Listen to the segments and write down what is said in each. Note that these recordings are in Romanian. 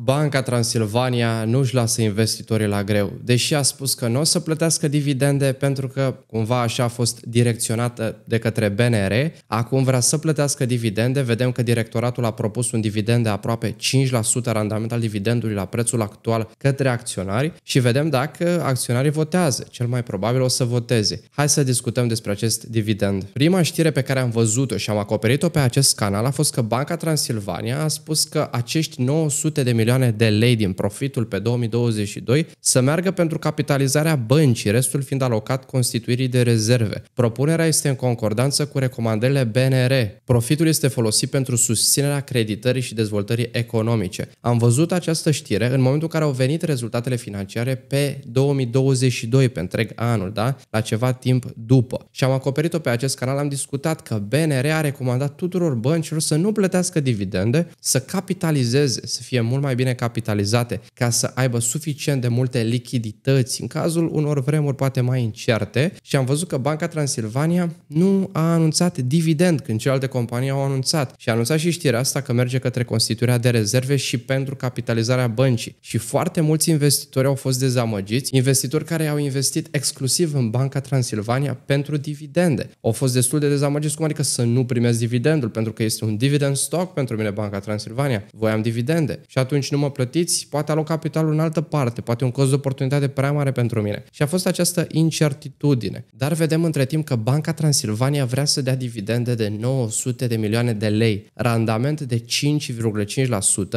Banca Transilvania nu își lasă investitorii la greu, deși a spus că nu o să plătească dividende pentru că cumva așa a fost direcționată de către BNR, acum vrea să plătească dividende, vedem că directoratul a propus un dividend de aproape 5% randament al dividendului la prețul actual către acționari și vedem dacă acționarii votează, cel mai probabil o să voteze. Hai să discutăm despre acest dividend. Prima știre pe care am văzut-o și am acoperit-o pe acest canal a fost că Banca Transilvania a spus că acești 900 de milioane milioane de lei din profitul pe 2022 să meargă pentru capitalizarea băncii, restul fiind alocat constituirii de rezerve. Propunerea este în concordanță cu recomandările BNR. Profitul este folosit pentru susținerea creditării și dezvoltării economice. Am văzut această știre în momentul în care au venit rezultatele financiare pe 2022, pe întreg anul, da? La ceva timp după. Și am acoperit-o pe acest canal, am discutat că BNR a recomandat tuturor băncilor să nu plătească dividende, să capitalizeze, să fie mult mai bine capitalizate ca să aibă suficient de multe lichidități în cazul unor vremuri poate mai incerte și am văzut că Banca Transilvania nu a anunțat dividend când celelalte companii au anunțat și a anunțat și știrea asta că merge către constituirea de rezerve și pentru capitalizarea băncii și foarte mulți investitori au fost dezamăgiți, investitori care au investit exclusiv în Banca Transilvania pentru dividende. Au fost destul de dezamăgiți, cum adică să nu primesc dividendul, pentru că este un dividend stock pentru mine Banca Transilvania. Voiam dividende. Și atunci și nu mă plătiți, poate aloc capitalul în altă parte, poate un cost de oportunitate prea mare pentru mine. Și a fost această incertitudine. Dar vedem între timp că Banca Transilvania vrea să dea dividende de 900 de milioane de lei, randament de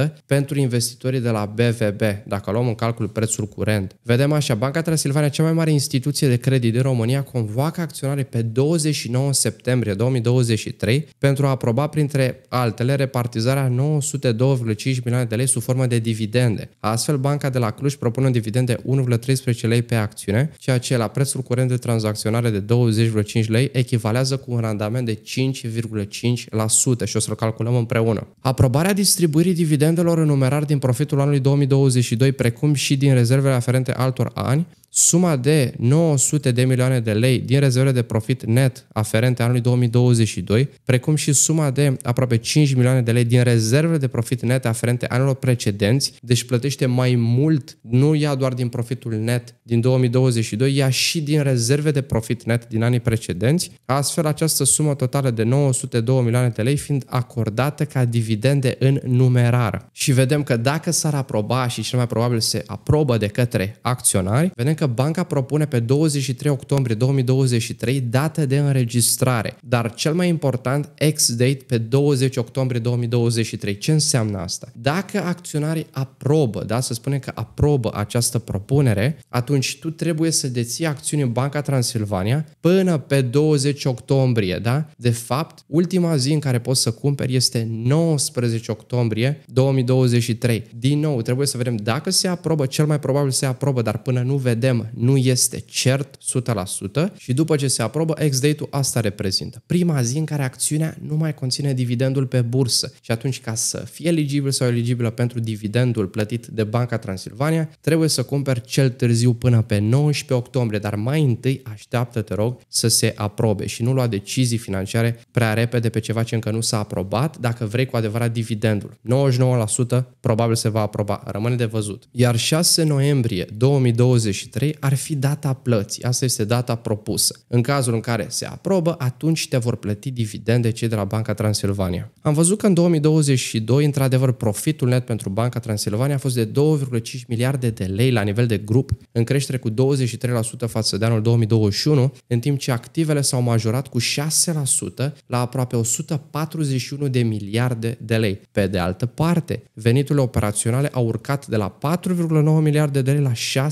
5,5% pentru investitorii de la BVB, dacă luăm în calcul prețul curent. Vedem așa, Banca Transilvania, cea mai mare instituție de credit din România, convoacă acționare pe 29 septembrie 2023 pentru a aproba, printre altele, repartizarea 902,5 milioane de lei sub formă formă de dividende. Astfel, Banca de la Cluj propune un dividend de 1,13 lei pe acțiune, ceea ce la prețul curent de tranzacționare de 20,5 lei echivalează cu un randament de 5,5% și o să-l calculăm împreună. Aprobarea distribuirii dividendelor în numerar din profitul anului 2022, precum și din rezervele aferente altor ani, Suma de 900 de milioane de lei din rezervele de profit net aferente anului 2022, precum și suma de aproape 5 milioane de lei din rezervele de profit net aferente anilor precedenți, deci plătește mai mult, nu ia doar din profitul net din 2022, ia și din rezerve de profit net din anii precedenți, astfel această sumă totală de 902 milioane de lei fiind acordată ca dividende în numerar. Și vedem că dacă s-ar aproba și cel mai probabil se aprobă de către acționari, vedem că că banca propune pe 23 octombrie 2023 dată de înregistrare, dar cel mai important ex-date pe 20 octombrie 2023. Ce înseamnă asta? Dacă acționarii aprobă, da, să spunem că aprobă această propunere, atunci tu trebuie să deții acțiuni în Banca Transilvania până pe 20 octombrie, da? De fapt, ultima zi în care poți să cumperi este 19 octombrie 2023. Din nou, trebuie să vedem dacă se aprobă, cel mai probabil se aprobă, dar până nu vedem problemă, nu este cert 100% și după ce se aprobă, ex-date-ul asta reprezintă. Prima zi în care acțiunea nu mai conține dividendul pe bursă și atunci ca să fie eligibil sau eligibilă pentru dividendul plătit de Banca Transilvania, trebuie să cumperi cel târziu până pe 19 octombrie, dar mai întâi așteaptă-te rog să se aprobe și nu lua decizii financiare prea repede pe ceva ce încă nu s-a aprobat dacă vrei cu adevărat dividendul. 99% probabil se va aproba, rămâne de văzut. Iar 6 noiembrie 2023 3 ar fi data plății. Asta este data propusă. În cazul în care se aprobă, atunci te vor plăti dividende cei de la Banca Transilvania. Am văzut că în 2022, într-adevăr, profitul net pentru Banca Transilvania a fost de 2,5 miliarde de lei la nivel de grup, în creștere cu 23% față de anul 2021, în timp ce activele s-au majorat cu 6% la aproape 141 de miliarde de lei. Pe de altă parte, veniturile operaționale au urcat de la 4,9 miliarde de lei la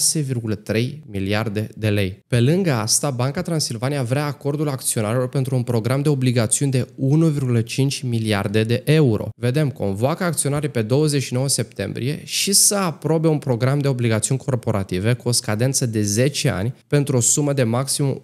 6,3 3 miliarde de lei. Pe lângă asta, Banca Transilvania vrea acordul acționarilor pentru un program de obligațiuni de 1,5 miliarde de euro. Vedem, convoacă acționarii pe 29 septembrie și să aprobe un program de obligațiuni corporative cu o scadență de 10 ani pentru o sumă de maxim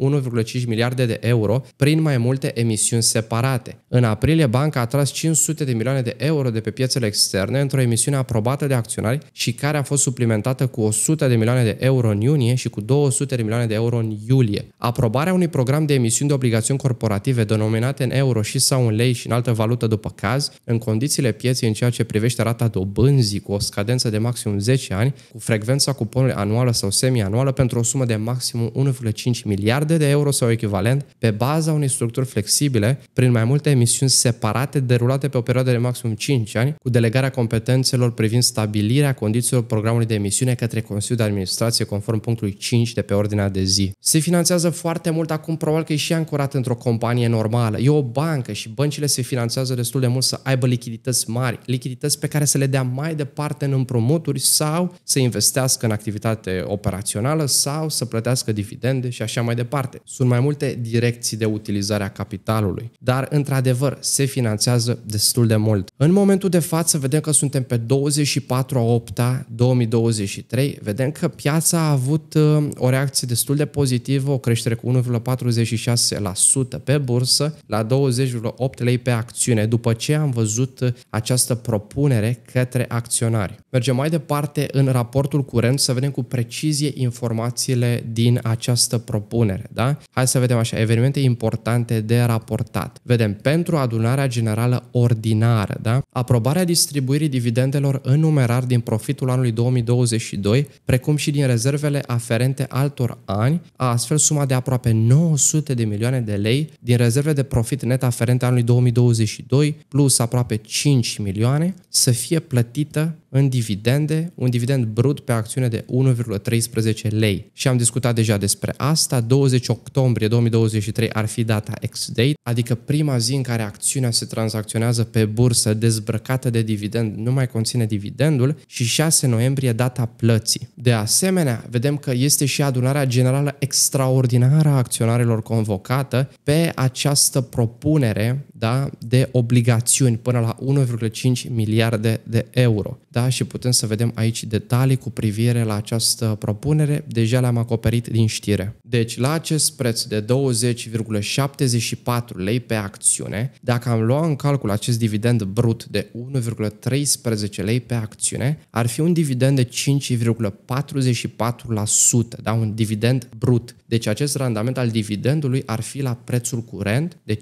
1,5 miliarde de euro prin mai multe emisiuni separate. În aprilie, banca a tras 500 de milioane de euro de pe piețele externe într-o emisiune aprobată de acționari și care a fost suplimentată cu 100 de milioane de euro în iunie iunie și cu 200 de milioane de euro în iulie. Aprobarea unui program de emisiuni de obligațiuni corporative denominate în euro și sau în lei și în altă valută după caz, în condițiile pieței în ceea ce privește rata dobânzii cu o scadență de maximum 10 ani, cu frecvența cuponului anuală sau semianuală pentru o sumă de maxim 1,5 miliarde de euro sau echivalent, pe baza unei structuri flexibile, prin mai multe emisiuni separate derulate pe o perioadă de maximum 5 ani, cu delegarea competențelor privind stabilirea condițiilor programului de emisiune către Consiliul de Administrație conform punct punctului 5 de pe ordinea de zi. Se finanțează foarte mult acum, probabil că e și ancorat într-o companie normală. E o bancă și băncile se finanțează destul de mult să aibă lichidități mari, lichidități pe care să le dea mai departe în împrumuturi sau să investească în activitate operațională sau să plătească dividende și așa mai departe. Sunt mai multe direcții de utilizare a capitalului, dar într-adevăr se finanțează destul de mult. În momentul de față vedem că suntem pe 24 a 8 2023, vedem că piața a avut avut uh, o reacție destul de pozitivă, o creștere cu 1,46% pe bursă, la 20,8 lei pe acțiune, după ce am văzut uh, această propunere către acționari. Mergem mai departe în raportul curent să vedem cu precizie informațiile din această propunere. Da? Hai să vedem așa, evenimente importante de raportat. Vedem pentru adunarea generală ordinară, da? aprobarea distribuirii dividendelor în numerar din profitul anului 2022, precum și din rezervele aferente altor ani, astfel suma de aproape 900 de milioane de lei din rezerve de profit net aferente anului 2022, plus aproape 5 milioane, să fie plătită în dividende, un dividend brut pe acțiune de 1,13 lei. Și am discutat deja despre asta, 20 octombrie 2023 ar fi data ex-date, adică prima zi în care acțiunea se tranzacționează pe bursă dezbrăcată de dividend, nu mai conține dividendul și 6 noiembrie data plății. De asemenea, vedem că este și adunarea generală extraordinară a acționarilor convocată pe această propunere da, de obligațiuni până la 1,5 miliarde de euro. Da? Și putem să vedem aici detalii cu privire la această propunere, deja le-am acoperit din știre. Deci, la acest preț de 20,74 lei pe acțiune, dacă am luat în calcul acest dividend brut de 1,13 lei pe acțiune, ar fi un dividend de 5,44%, da? un dividend brut. Deci acest randament al dividendului ar fi la prețul curent de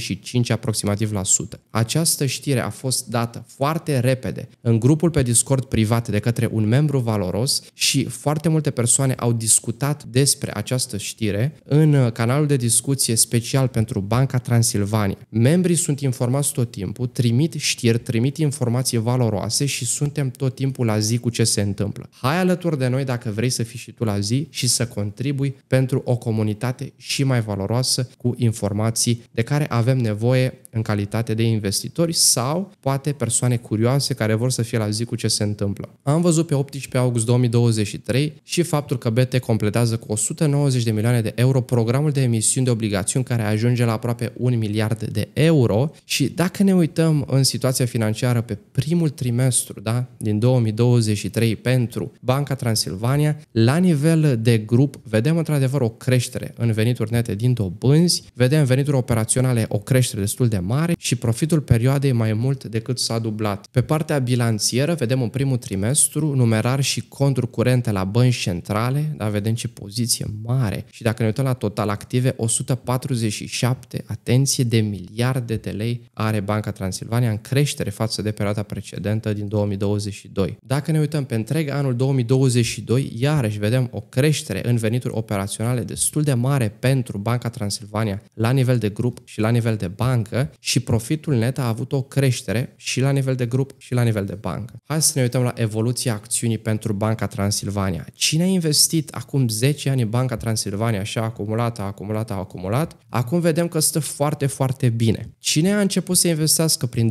5,45 aproximativ la sută. Această știre a fost dată foarte repede în grupul pe Discord privat de către un membru valoros și foarte multe persoane au discutat despre această știre în canalul de discuție special pentru Banca Transilvania. Membrii sunt informați tot timpul, trimit știri, trimit informații valoroase și suntem tot timpul la zi cu ce se întâmplă. Hai alături de noi dacă vrei să fii și tu la zi și să contribui pentru o comunitate și mai valoroasă cu informații de care avem nevoie în calitate de investitori sau poate persoane curioase care vor să fie la zi cu ce se întâmplă. Am văzut pe 18 august 2023 și faptul că BT completează cu 190 de milioane de euro programul de emisiuni de obligațiuni care ajunge la aproape 1 miliard de euro și dacă ne uităm în situația financiară pe primul trimestru da, din 2023 pentru Banca Transilvania, la nivel de grup grup, vedem într-adevăr o creștere în venituri nete din dobânzi, vedem venituri operaționale o creștere destul de mare și profitul perioadei mai mult decât s-a dublat. Pe partea bilanțieră vedem în primul trimestru numerar și conturi curente la bănci centrale, dar vedem ce poziție mare. Și dacă ne uităm la total active, 147, atenție, de miliarde de lei are Banca Transilvania în creștere față de perioada precedentă din 2022. Dacă ne uităm pe întreg anul 2022, iarăși vedem o creștere în venituri operaționale destul de mare pentru Banca Transilvania la nivel de grup și la nivel de bancă și profitul net a avut o creștere și la nivel de grup și la nivel de bancă. Hai să ne uităm la evoluția acțiunii pentru Banca Transilvania. Cine a investit acum 10 ani în Banca Transilvania și a acumulat, a acumulat, a acumulat, acum vedem că stă foarte, foarte bine. Cine a început să investească prin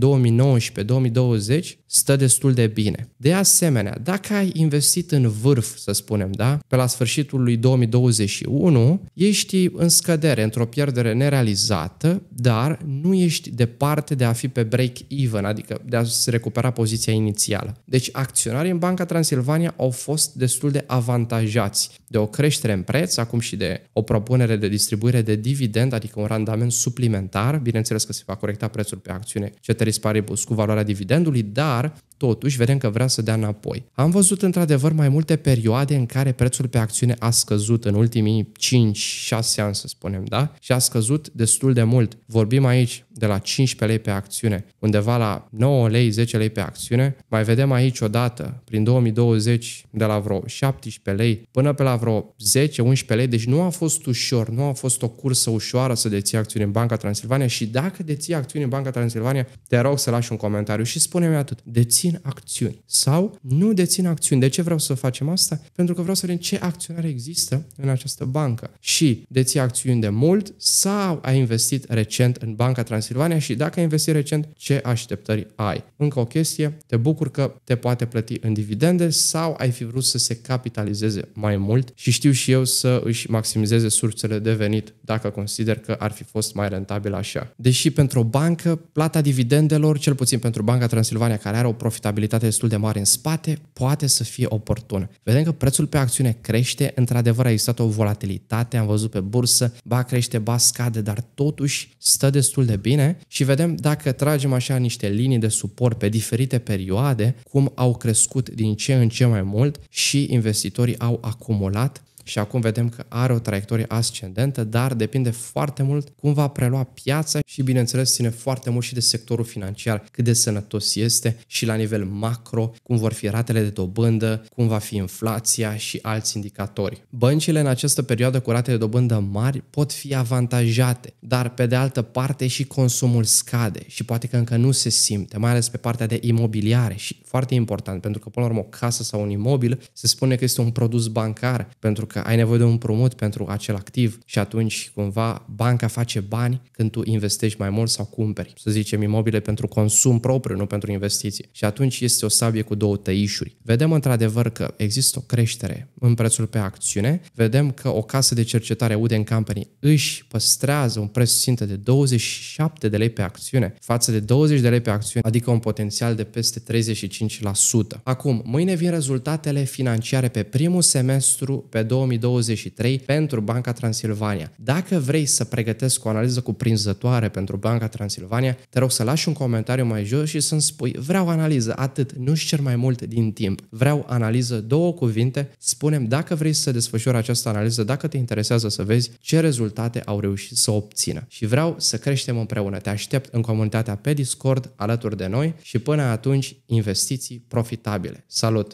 2019-2020 stă destul de bine. De asemenea, dacă ai investit în vârf, să spunem, da, pe la sfârșitul anului 2021, ești în scădere, într-o pierdere nerealizată, dar nu ești departe de a fi pe break-even, adică de a se recupera poziția inițială. Deci acționarii în Banca Transilvania au fost destul de avantajați de o creștere în preț, acum și de o propunere de distribuire de dividend, adică un randament suplimentar, bineînțeles că se va corecta prețul pe acțiune ceteris paribus cu valoarea dividendului, dar Totuși, vedem că vrea să dea înapoi. Am văzut într-adevăr mai multe perioade în care prețul pe acțiune a scăzut în ultimii 5-6 ani, să spunem, da? Și a scăzut destul de mult. Vorbim aici de la 15 lei pe acțiune, undeva la 9 lei, 10 lei pe acțiune. Mai vedem aici odată, prin 2020, de la vreo 17 lei până pe la vreo 10-11 lei, deci nu a fost ușor, nu a fost o cursă ușoară să deții acțiuni în Banca Transilvania și dacă deții acțiuni în Banca Transilvania, te rog să lași un comentariu și spune-mi atât, deții dețin acțiuni sau nu dețin acțiuni. De ce vreau să facem asta? Pentru că vreau să vedem ce acționare există în această bancă și deții acțiuni de mult sau ai investit recent în Banca Transilvania și dacă ai investit recent, ce așteptări ai? Încă o chestie, te bucur că te poate plăti în dividende sau ai fi vrut să se capitalizeze mai mult și știu și eu să își maximizeze sursele de venit dacă consider că ar fi fost mai rentabil așa. Deși pentru o bancă, plata dividendelor, cel puțin pentru Banca Transilvania, care are o profit profitabilitate destul de mare în spate, poate să fie oportun. Vedem că prețul pe acțiune crește, într-adevăr a existat o volatilitate, am văzut pe bursă, ba crește, ba scade, dar totuși stă destul de bine și vedem dacă tragem așa niște linii de suport pe diferite perioade, cum au crescut din ce în ce mai mult și investitorii au acumulat și acum vedem că are o traiectorie ascendentă, dar depinde foarte mult cum va prelua piața și, bineînțeles, ține foarte mult și de sectorul financiar, cât de sănătos este și la nivel macro, cum vor fi ratele de dobândă, cum va fi inflația și alți indicatori. Băncile în această perioadă cu rate de dobândă mari pot fi avantajate, dar pe de altă parte și consumul scade și poate că încă nu se simte, mai ales pe partea de imobiliare și foarte important, pentru că până la urmă o casă sau un imobil se spune că este un produs bancar, pentru că că ai nevoie de un promot pentru acel activ și atunci cumva banca face bani când tu investești mai mult sau cumperi, să zicem, imobile pentru consum propriu, nu pentru investiție. Și atunci este o sabie cu două tăișuri. Vedem într-adevăr că există o creștere în prețul pe acțiune, vedem că o casă de cercetare în Company își păstrează un preț țintă de 27 de lei pe acțiune față de 20 de lei pe acțiune, adică un potențial de peste 35%. Acum, mâine vin rezultatele financiare pe primul semestru pe 2000 2023 pentru Banca Transilvania. Dacă vrei să pregătesc o analiză cuprinzătoare pentru Banca Transilvania, te rog să lași un comentariu mai jos și să-mi spui vreau analiză, atât, nu-și cer mai mult din timp. Vreau analiză, două cuvinte, spunem dacă vrei să desfășori această analiză, dacă te interesează să vezi ce rezultate au reușit să obțină. Și vreau să creștem împreună. Te aștept în comunitatea pe Discord alături de noi și până atunci investiții profitabile. Salut!